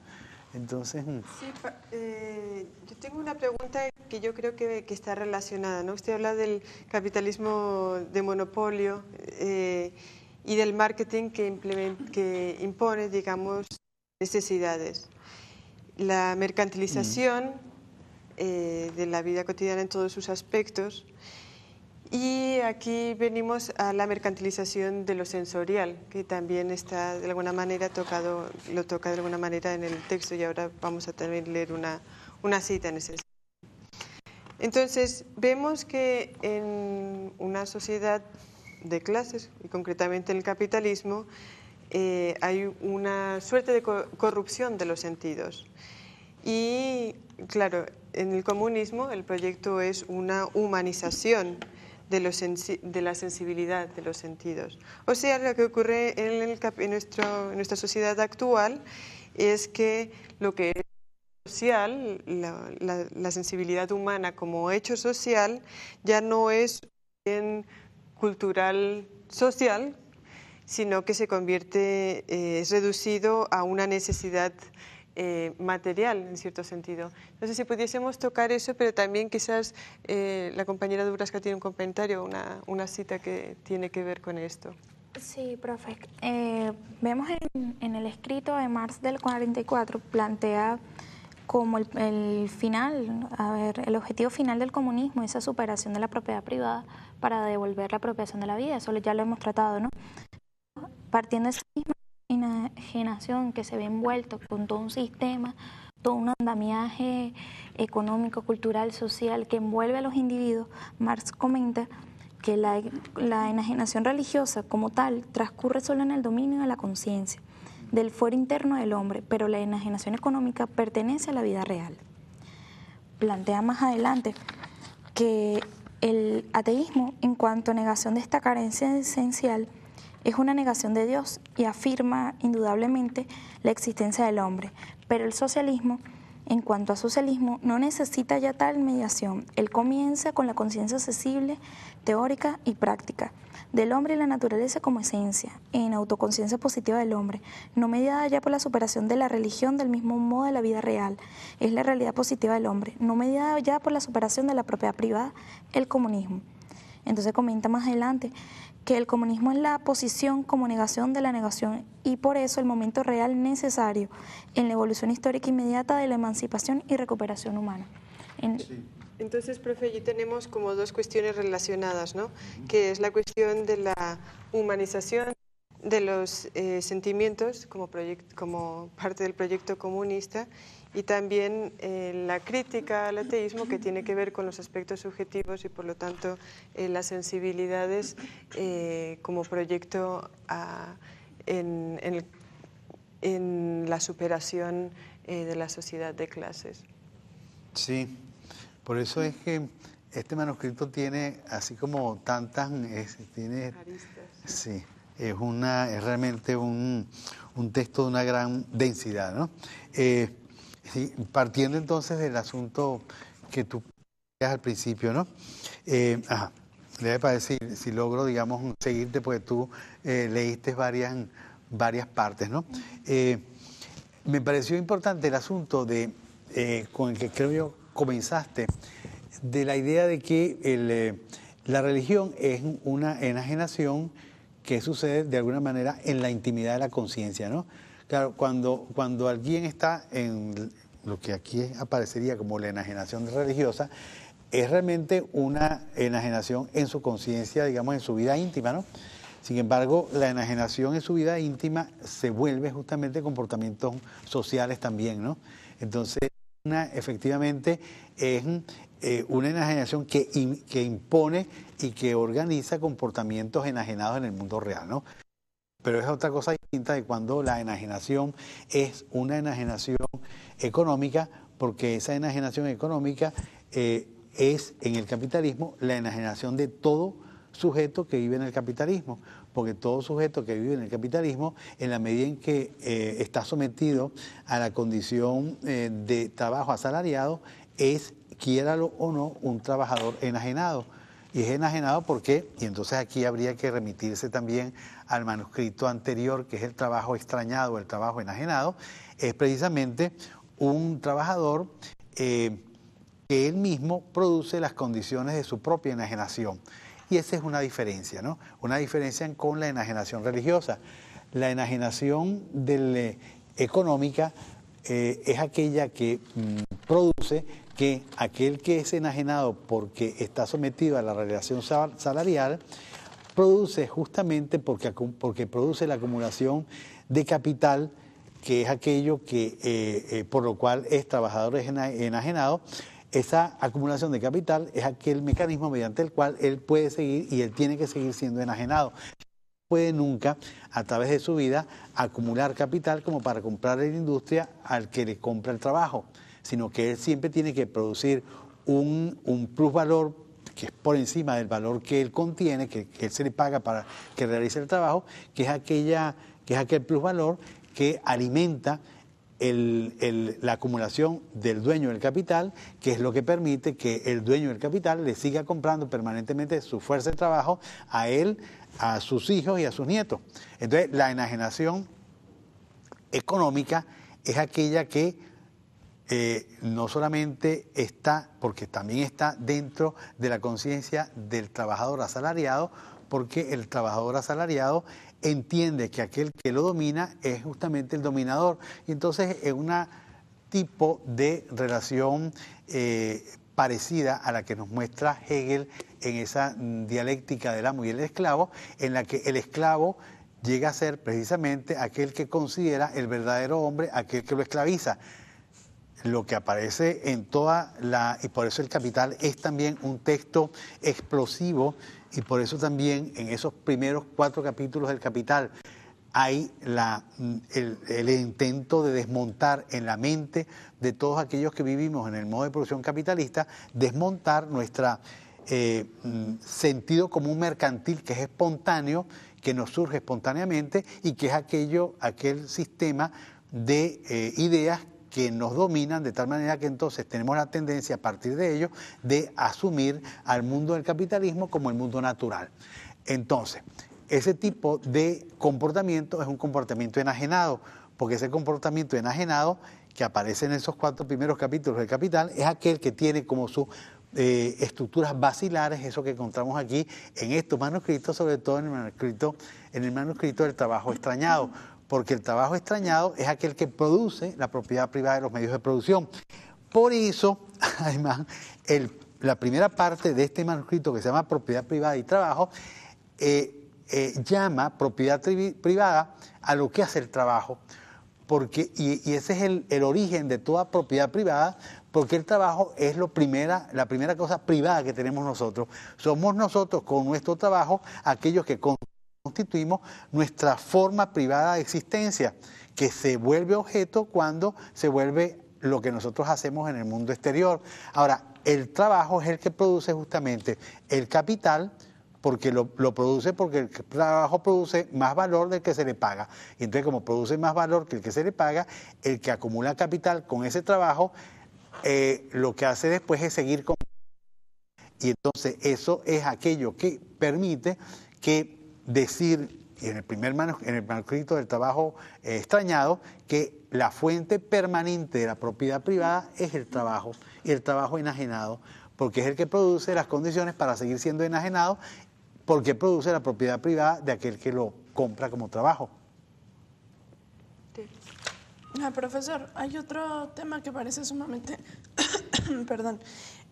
Speaker 1: Entonces... Mm.
Speaker 3: Sí, eh, yo tengo una pregunta que yo creo que, que, está relacionada. ¿no? Usted habla del capitalismo de monopolio eh, y del marketing que, que impone, digamos, necesidades. La mercantilización mm. eh, de la vida cotidiana en todos sus aspectos y aquí venimos a la mercantilización de lo sensorial, que también está de alguna manera tocado, lo toca de alguna manera en el texto y ahora vamos a también leer una, una cita en ese Entonces, vemos que en una sociedad de clases, y concretamente en el capitalismo, eh, hay una suerte de corrupción de los sentidos. Y, claro, en el comunismo el proyecto es una humanización de, la sensibilidad de los sentidos. O sea, lo que ocurre en, nuestro, nuestra sociedad actual es que lo que es social, la, sensibilidad humana como hecho social, ya no es bien cultural social, sino que se convierte, eh, es reducido a una necesidad eh, material, en cierto sentido. No sé si pudiésemos tocar eso, pero también quizás eh, la compañera Durasca tiene un comentario, una, cita que tiene que ver con esto.
Speaker 4: Sí, profe. Eh, vemos en, en, el escrito de Marx del 44, plantea como el, final, a ver, el objetivo final del comunismo, esa superación de la propiedad privada para devolver la apropiación de la vida, eso ya lo hemos tratado, ¿no? Partiendo de mismo enajenación que se ve envuelto con todo un sistema, todo un andamiaje económico, cultural, social que envuelve a los individuos, Marx comenta que la, la enajenación religiosa como tal transcurre solo en el dominio de la conciencia, del fuero interno del hombre, pero la enajenación económica pertenece a la vida real. Plantea más adelante que el ateísmo, en cuanto a negación de esta carencia esencial, es una negación de Dios y afirma indudablemente la existencia del hombre. Pero el socialismo, en cuanto a socialismo, no necesita ya tal mediación. Él comienza con la conciencia accesible, teórica y práctica del hombre y la naturaleza como esencia, en autoconciencia positiva del hombre, no mediada ya por la superación de la religión del mismo modo de la vida real, es la realidad positiva del hombre, no mediada ya por la superación de la propiedad privada, el comunismo. Entonces comenta más adelante que el comunismo es la posición como negación de la negación y por eso el momento real necesario en la evolución histórica inmediata de la emancipación y recuperación humana.
Speaker 3: Entonces, profe, allí tenemos como dos cuestiones relacionadas, ¿no? Que es la cuestión de la humanización de los eh, sentimientos como parte del proyecto comunista y también eh, la crítica al ateísmo que tiene que ver con los aspectos subjetivos y por lo tanto eh, las sensibilidades eh, como proyecto en, la superación de la sociedad de clases.
Speaker 1: Sí, por eso es que este manuscrito tiene, así como tantas, es, es, una, es realmente un, un, texto de una gran densidad, ¿no? Partiendo entonces del asunto que tú al principio, ¿no? Eh, ajá. para decir, si logro, digamos, seguirte, porque tú eh, leíste varias, varias partes, ¿no? Eh, me pareció importante el asunto de, eh, con el que creo yo comenzaste, de la idea de que la religión es una enajenación que sucede de alguna manera en la intimidad de la conciencia, ¿no? Claro, cuando, cuando alguien está en lo que aquí aparecería como la enajenación religiosa, es realmente una enajenación en su conciencia, digamos, en su vida íntima, ¿no? Sin embargo, la enajenación en su vida íntima se vuelve justamente comportamientos sociales también, ¿no? Entonces, una, efectivamente, es eh, una enajenación que, que impone y que organiza comportamientos enajenados en el mundo real, ¿no? Pero es otra cosa distinta de cuando la enajenación es una enajenación económica, porque esa enajenación económica eh, es en el capitalismo la enajenación de todo sujeto que vive en el capitalismo, porque todo sujeto que vive en el capitalismo, en la medida en que eh, está sometido a la condición eh, de trabajo asalariado, es, quiéralo o no, un trabajador enajenado y es enajenado porque, y entonces aquí habría que remitirse también al manuscrito anterior, que es el trabajo extrañado, el trabajo enajenado, es precisamente un trabajador eh, que él mismo produce las condiciones de su propia enajenación. Y esa es una diferencia, ¿no? Una diferencia con la enajenación religiosa. La enajenación eh, económica eh, es aquella que mm, produce que aquel que es enajenado porque está sometido a la relación salarial produce justamente porque, porque produce la acumulación de capital que es aquello que, eh, eh, por lo cual es trabajador enajenado, esa acumulación de capital es aquel mecanismo mediante el cual él puede seguir y él tiene que seguir siendo enajenado. No puede nunca, a través de su vida, acumular capital como para comprar la industria al que le compra el trabajo sino que él siempre tiene que producir un, un plusvalor que es por encima del valor que él contiene, que, él se le paga para que realice el trabajo, que es, aquella, que es aquel plusvalor que alimenta la acumulación del dueño del capital, que es lo que permite que el dueño del capital le siga comprando permanentemente su fuerza de trabajo a él, a sus hijos y a sus nietos. Entonces, la enajenación económica es aquella que eh, no solamente está, porque también está dentro de la conciencia del trabajador asalariado, porque el trabajador asalariado entiende que aquel que lo domina es justamente el dominador. Y entonces es un tipo de relación eh, parecida a la que nos muestra Hegel en esa dialéctica del amo y el esclavo, en la que el esclavo llega a ser precisamente aquel que considera el verdadero hombre, aquel que lo esclaviza lo que aparece en toda la, y por eso el Capital es también un texto explosivo y por eso también en esos primeros cuatro capítulos del Capital hay mm, el, intento de desmontar en la mente de todos aquellos que vivimos en el modo de producción capitalista, desmontar nuestro sentido eh, mm, sentido común mercantil que es espontáneo, que nos surge espontáneamente y que es aquello, aquel sistema de eh, ideas que nos dominan, de tal manera que entonces tenemos la tendencia a partir de ello de asumir al mundo del capitalismo como el mundo natural. Entonces, ese tipo de comportamiento es un comportamiento enajenado, porque ese comportamiento enajenado que aparece en esos cuatro primeros capítulos del Capital es aquel que tiene como sus eh, estructuras basilares, eso que encontramos aquí en estos manuscritos, sobre todo en el manuscrito, en el manuscrito del trabajo extrañado porque el trabajo extrañado es aquel que produce la propiedad privada de los medios de producción. Por eso, además, la primera parte de este manuscrito que se llama Propiedad Privada y Trabajo, eh, eh, llama propiedad privada a lo que hace el trabajo. Porque, y, ese es el, origen de toda propiedad privada, porque el trabajo es lo primera, la primera cosa privada que tenemos nosotros. Somos nosotros con nuestro trabajo aquellos que constituimos nuestra forma privada de existencia, que se vuelve objeto cuando se vuelve lo que nosotros hacemos en el mundo exterior. Ahora, el trabajo es el que produce justamente el capital, porque lo, produce porque el trabajo produce más valor del que se le paga. Y entonces, como produce más valor que el que se le paga, el que acumula capital con ese trabajo, eh, lo que hace después es seguir con... Y entonces eso es aquello que permite que decir en el primer en el manuscrito del trabajo eh, extrañado que la fuente permanente de la propiedad privada es el trabajo y el trabajo enajenado, porque es el que produce las condiciones para seguir siendo enajenado, porque produce la propiedad privada de aquel que lo compra como trabajo.
Speaker 2: Ah, profesor, hay otro tema que parece sumamente, perdón,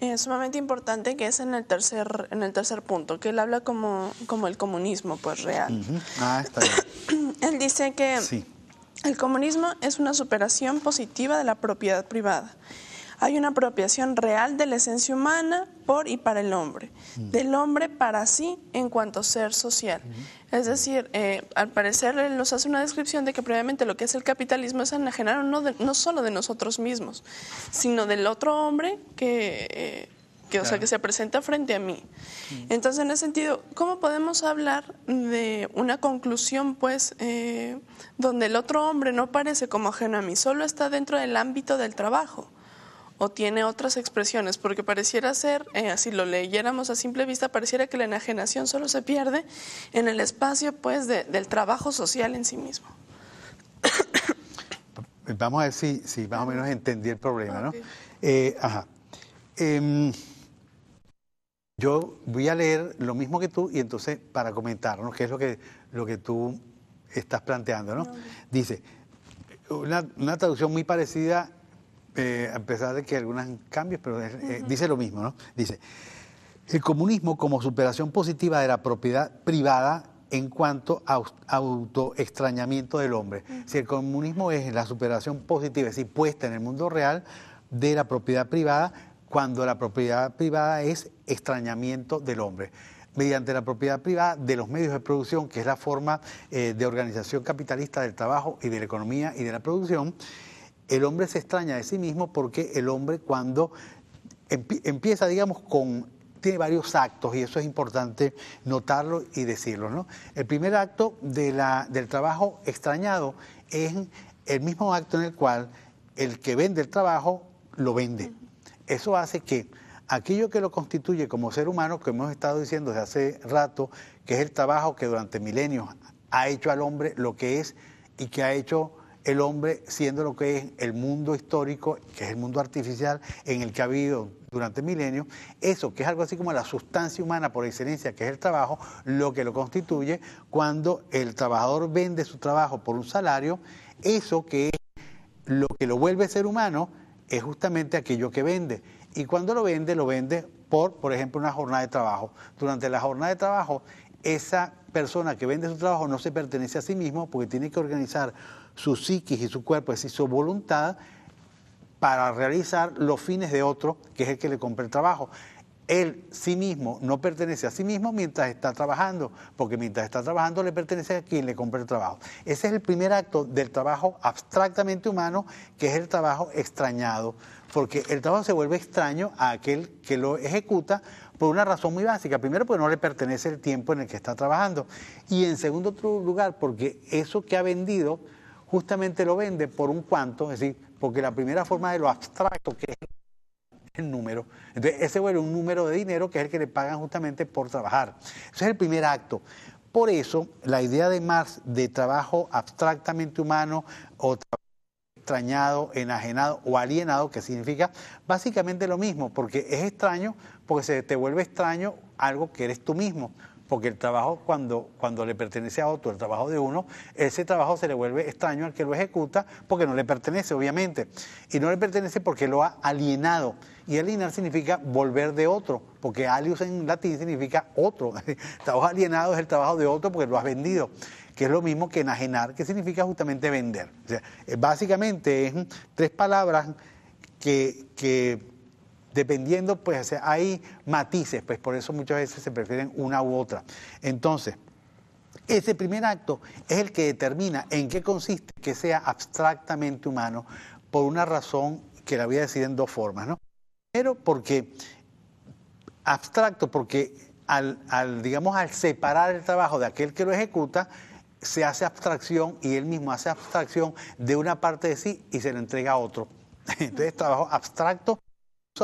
Speaker 2: es sumamente importante que es en el tercer en el tercer punto que él habla como como el comunismo pues real ah está bien él dice que el comunismo es una superación positiva de la propiedad privada hay una apropiación real de la esencia humana por y para el hombre, mm. del hombre para sí en cuanto ser social. Mm-hmm. Es decir, eh, al parecer nos hace una descripción de que previamente lo que es el capitalismo es enajenar no, no solo de nosotros mismos, sino del otro hombre que... Eh, que, o sea, que se presenta frente a mí. Mm. Entonces, en ese sentido, ¿cómo podemos hablar de una conclusión, pues, eh, donde el otro hombre no parece como ajeno a mí, solo está dentro del ámbito del trabajo? o tiene otras expresiones, porque pareciera ser, eh, si lo leyéramos a simple vista, pareciera que la enajenación solo se pierde en el espacio pues, del trabajo social en sí mismo.
Speaker 1: Vamos a ver si, más o menos entendí el problema, eh, ajá. Em, yo voy a leer lo mismo que tú y entonces para comentarnos qué es lo que, lo que tú estás planteando, ¿no? Dice, una, una traducción muy parecida eh, a pesar de que algunos cambios, pero eh, dice lo mismo, ¿no? Dice, el comunismo como superación positiva de la propiedad privada en cuanto a autoextrañamiento del hombre. Si el comunismo es la superación positiva, es decir, puesta en el mundo real de la propiedad privada, cuando la propiedad privada es extrañamiento del hombre mediante la propiedad privada de los medios de producción, que es la forma eh, de organización capitalista del trabajo y de la economía y de la producción, el hombre se extraña de sí mismo porque el hombre cuando empieza, digamos, con tiene varios actos y eso es importante notarlo y decirlo. El primer acto del trabajo extrañado es el mismo acto en el cual el que vende el trabajo lo vende. Eso hace que aquello que lo constituye como ser humano, que hemos estado diciendo desde hace rato, que es el trabajo que durante milenios ha hecho al hombre lo que es y que ha hecho el hombre siendo lo que es el mundo histórico, que es el mundo artificial en el que ha vivido durante milenios, eso que es algo así como la sustancia humana por excelencia, que es el trabajo, lo que lo constituye, cuando el trabajador vende su trabajo por un salario, eso que es lo que lo vuelve ser humano es justamente aquello que vende. Y cuando lo vende, lo vende por, por ejemplo, una jornada de trabajo. Durante la jornada de trabajo, esa persona que vende su trabajo no se pertenece a sí mismo porque tiene que organizar su psiquis y su cuerpo, es decir, su voluntad, para realizar los fines de otro, que es el que le compra el trabajo. Él sí mismo no pertenece a sí mismo mientras está trabajando, porque mientras está trabajando le pertenece a quien le compra el trabajo. Ese es el primer acto del trabajo abstractamente humano, que es el trabajo extrañado, porque el trabajo se vuelve extraño a aquel que lo ejecuta por una razón muy básica. Primero, porque no le pertenece el tiempo en el que está trabajando. Y en segundo lugar, porque eso que ha vendido justamente lo vende por un cuanto, es decir, porque la primera forma de lo abstracto que es el número. Entonces, ese vuelve un número de dinero que es el que le pagan justamente por trabajar. Ese es el primer acto. Por eso, la idea de Marx de trabajo abstractamente humano o extrañado, enajenado o alienado, que significa básicamente lo mismo, porque es extraño, porque se te vuelve extraño algo que eres tú mismo porque el trabajo cuando, cuando le pertenece a otro, el trabajo de uno, ese trabajo se le vuelve extraño al que lo ejecuta porque no le pertenece, obviamente. Y no le pertenece porque lo ha alienado. Y alienar significa volver de otro, porque alius en latín significa otro. trabajo alienado es el trabajo de otro porque lo has vendido, que es lo mismo que enajenar, que significa justamente vender. Eh, básicamente es tres palabras que, que dependiendo, pues hay matices, pues por eso muchas veces se prefieren una u otra. Entonces, ese primer acto es el que determina en qué consiste que sea abstractamente humano por una razón que la voy a decir en dos formas, ¿no? Primero, porque abstracto, porque al, digamos, al separar el trabajo de aquel que lo ejecuta, se hace abstracción y él mismo hace abstracción de una parte de sí y se lo entrega a otro. Entonces, trabajo abstracto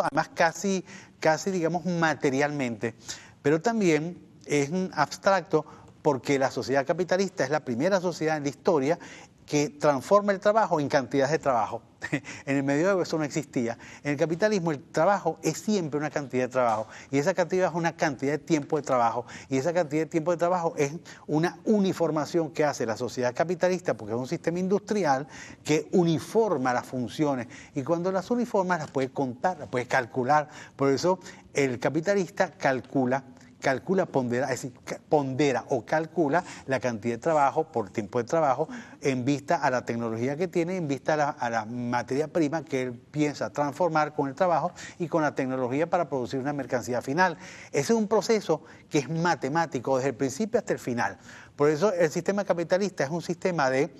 Speaker 1: además casi, casi digamos materialmente, pero también es abstracto porque la sociedad capitalista es la primera sociedad en la historia que transforma el trabajo en cantidades de trabajo. en el medioevo eso no existía. En el capitalismo el trabajo es siempre una cantidad de trabajo y esa cantidad es una cantidad de tiempo de trabajo y esa cantidad de tiempo de trabajo es una uniformación que hace la sociedad capitalista porque es un sistema industrial que uniforma las funciones y cuando las uniforma las puede contar, las puede calcular. Por eso el capitalista calcula calcula, pondera, es decir, pondera o calcula la cantidad de trabajo por tiempo de trabajo en vista a la tecnología que tiene, en vista a la, materia prima que él piensa transformar con el trabajo y con la tecnología para producir una mercancía final. Ese es un proceso que es matemático desde el principio hasta el final. Por eso el sistema capitalista es un sistema de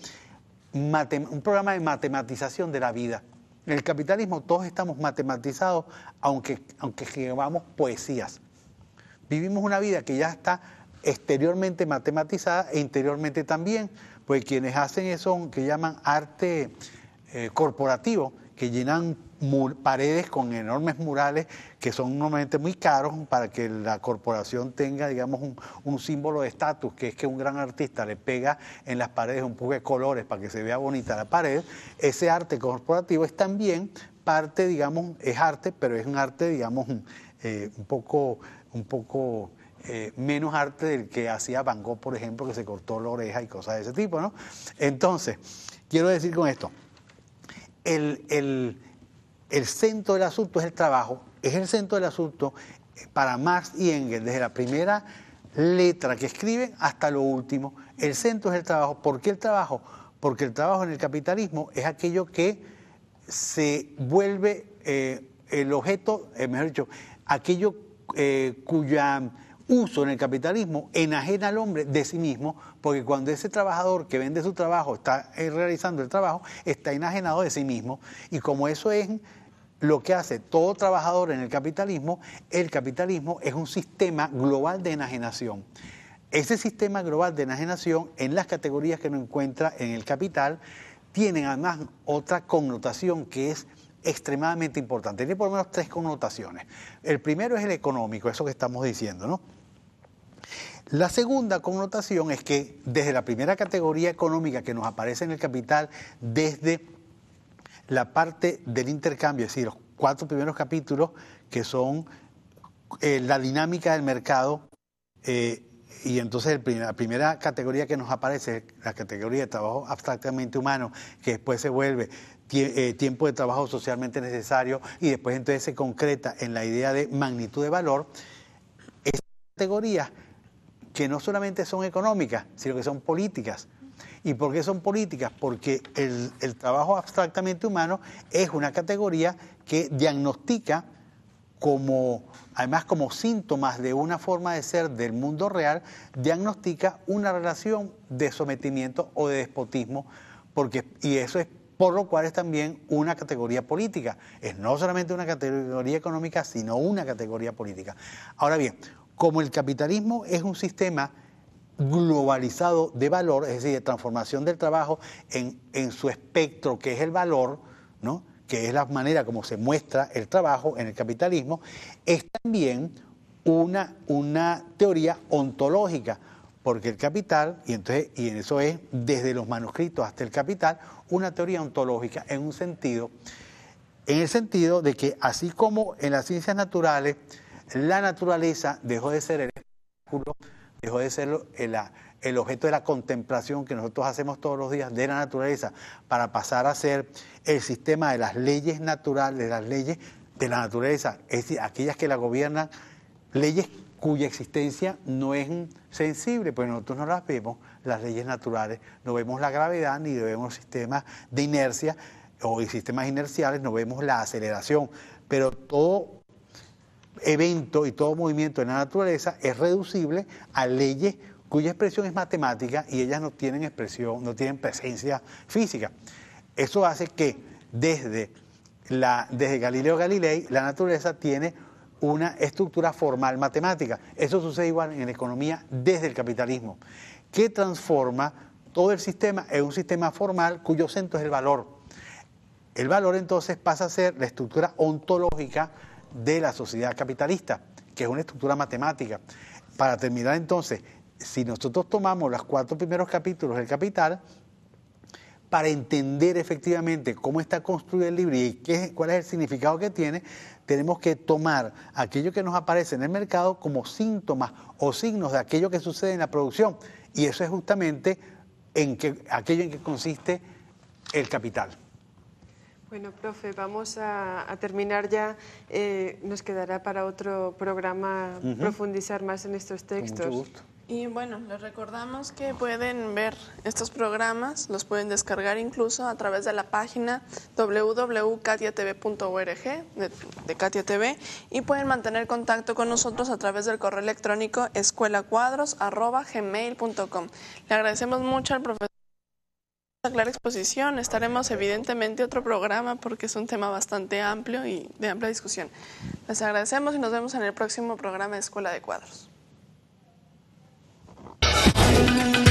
Speaker 1: un programa de matematización de la vida. En el capitalismo todos estamos matematizados, aunque, aunque poesías. Vivimos una vida que ya está exteriormente matematizada e interiormente también, pues quienes hacen eso que llaman arte eh, corporativo, que llenan paredes con enormes murales que son normalmente muy caros para que la corporación tenga, digamos, un, símbolo de estatus, que es que un gran artista le pega en las paredes un poco de colores para que se vea bonita la pared. Ese arte corporativo es también parte, digamos, es arte, pero es un arte, digamos, eh, un poco un poco eh, menos arte del que hacía Van Gogh, por ejemplo, que se cortó la oreja y cosas de ese tipo, ¿no? Entonces, quiero decir con esto, el, centro del asunto es el trabajo, es el centro del asunto eh, para Marx y Engels, desde la primera letra que escriben hasta lo último. El centro es el trabajo. ¿Por qué el trabajo? Porque el trabajo en el capitalismo es aquello que se vuelve eh, el objeto, mejor dicho, aquello cuyo eh, cuya uso en el capitalismo enajena al hombre de sí mismo, porque cuando ese trabajador que vende su trabajo está eh, realizando el trabajo, está enajenado de sí mismo. Y como eso es lo que hace todo trabajador en el capitalismo, el capitalismo es un sistema global de enajenación. Ese sistema global de enajenación, en las categorías que no encuentra en el capital, tienen además otra connotación que es extremadamente importante. Tiene por lo menos tres connotaciones. El primero es el económico, eso que estamos diciendo, ¿no? La segunda connotación es que desde la primera categoría económica que nos aparece en el capital, desde la parte del intercambio, es decir, los cuatro primeros capítulos que son eh, la dinámica del mercado, eh, y entonces la primera categoría que nos aparece, la categoría de trabajo abstractamente humano, que después se vuelve eh, tiempo de trabajo socialmente necesario y después entonces se concreta en la idea de magnitud de valor, esas categorías que no solamente son económicas, sino que son políticas. ¿Y por qué son políticas? Porque el, el trabajo abstractamente humano es una categoría que diagnostica como, además como síntomas de una forma de ser del mundo real, diagnostica una relación de sometimiento o de despotismo porque, y eso es por lo cual es también una categoría política. Es no solamente una categoría económica, sino una categoría política. Ahora bien, como el capitalismo es un sistema globalizado de valor, es decir, de transformación del trabajo en, su espectro, que es el valor, ¿no? que es la manera como se muestra el trabajo en el capitalismo, es también una, una teoría ontológica, porque el capital, y, entonces, y eso es desde los manuscritos hasta el capital, una teoría ontológica en un sentido, en el sentido de que así como en las ciencias naturales, la naturaleza dejó de ser el dejó de ser el, objeto de la contemplación que nosotros hacemos todos los días de la naturaleza para pasar a ser el sistema de las leyes naturales, de las leyes de la naturaleza, es decir, aquellas que la gobiernan, leyes cuya existencia no es sensible, pues nosotros no las vemos, las leyes naturales, no vemos la gravedad ni vemos sistemas de inercia o sistemas inerciales, no vemos la aceleración, pero todo evento y todo movimiento en la naturaleza es reducible a leyes cuya expresión es matemática y ellas no tienen expresión, no tienen presencia física. Eso hace que desde, la, desde Galileo Galilei la naturaleza tiene una estructura formal matemática. Eso sucede igual en la economía desde el capitalismo que transforma todo el sistema en un sistema formal cuyo centro es el valor. El valor entonces pasa a ser la estructura ontológica de la sociedad capitalista, que es una estructura matemática. Para terminar entonces, si nosotros tomamos los cuatro primeros capítulos del Capital, para entender efectivamente cómo está construido el libro y qué, cuál es el significado que tiene, tenemos que tomar aquello que nos aparece en el mercado como síntomas o signos de aquello que sucede en la producción. Y eso es justamente en que, aquello en que consiste el capital.
Speaker 3: Bueno, profe, vamos a, terminar ya. Eh, nos quedará para otro programa profundizar más en estos textos.
Speaker 2: Y bueno, les recordamos que pueden ver estos programas, los pueden descargar incluso a través de la página www.katiatv.org de, de Katia TV y pueden mantener contacto con nosotros a través del correo electrónico escuelacuadros.gmail.com. Le agradecemos mucho al profesor clara exposición. Estaremos evidentemente otro programa porque es un tema bastante amplio y de amplia discusión. Les agradecemos y nos vemos en el próximo programa de Escuela de Cuadros. Thank you.